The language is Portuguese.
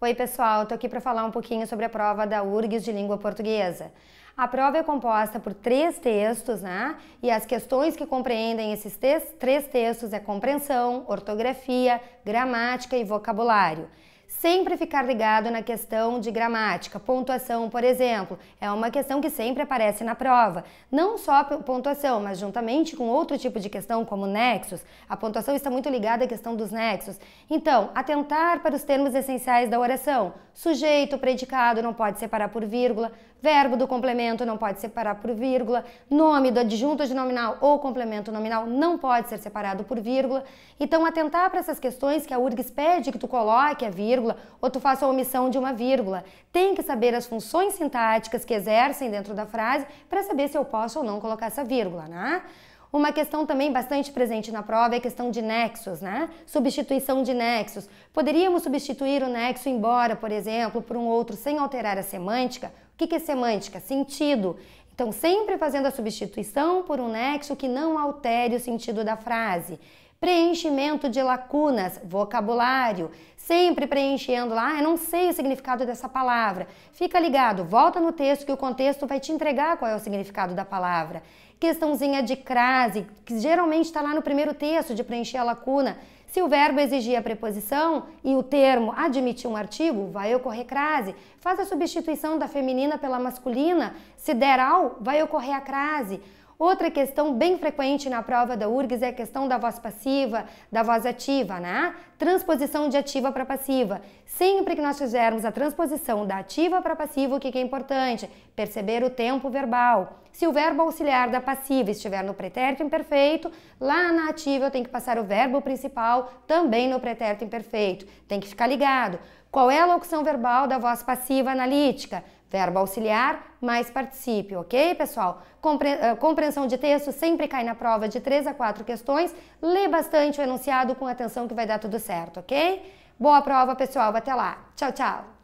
Oi, pessoal, estou aqui para falar um pouquinho sobre a prova da URGS de língua portuguesa. A prova é composta por três textos, né? E as questões que compreendem esses três textos é compreensão, ortografia, gramática e vocabulário sempre ficar ligado na questão de gramática. Pontuação, por exemplo, é uma questão que sempre aparece na prova. Não só pontuação, mas juntamente com outro tipo de questão, como nexos. A pontuação está muito ligada à questão dos nexos. Então, atentar para os termos essenciais da oração. Sujeito, predicado, não pode separar por vírgula. Verbo do complemento não pode separar por vírgula. Nome do adjunto nominal ou complemento nominal não pode ser separado por vírgula. Então, atentar para essas questões que a URGS pede que tu coloque a vírgula vírgula ou tu faça a omissão de uma vírgula. Tem que saber as funções sintáticas que exercem dentro da frase para saber se eu posso ou não colocar essa vírgula, né? Uma questão também bastante presente na prova é a questão de nexos, né? Substituição de nexos. Poderíamos substituir o nexo embora, por exemplo, por um outro sem alterar a semântica? O que é semântica? Sentido. Então, sempre fazendo a substituição por um nexo que não altere o sentido da frase. Preenchimento de lacunas, vocabulário, sempre preenchendo lá, ah, eu não sei o significado dessa palavra. Fica ligado, volta no texto que o contexto vai te entregar qual é o significado da palavra. Questãozinha de crase, que geralmente está lá no primeiro texto de preencher a lacuna. Se o verbo exigir a preposição e o termo admitir um artigo, vai ocorrer crase. Faz a substituição da feminina pela masculina, se der ao, vai ocorrer a crase. Outra questão bem frequente na prova da URGS é a questão da voz passiva, da voz ativa, né? Transposição de ativa para passiva. Sempre que nós fizermos a transposição da ativa para passiva, o que é importante? Perceber o tempo verbal. Se o verbo auxiliar da passiva estiver no pretérito imperfeito, lá na ativa eu tenho que passar o verbo principal também no pretérito imperfeito. Tem que ficar ligado. Qual é a locução verbal da voz passiva analítica? Verbo auxiliar mais participe, ok, pessoal? Eh, compreensão de texto sempre cai na prova de três a quatro questões. Lê bastante o enunciado com atenção que vai dar tudo certo, ok? Boa prova, pessoal. Até lá. Tchau, tchau.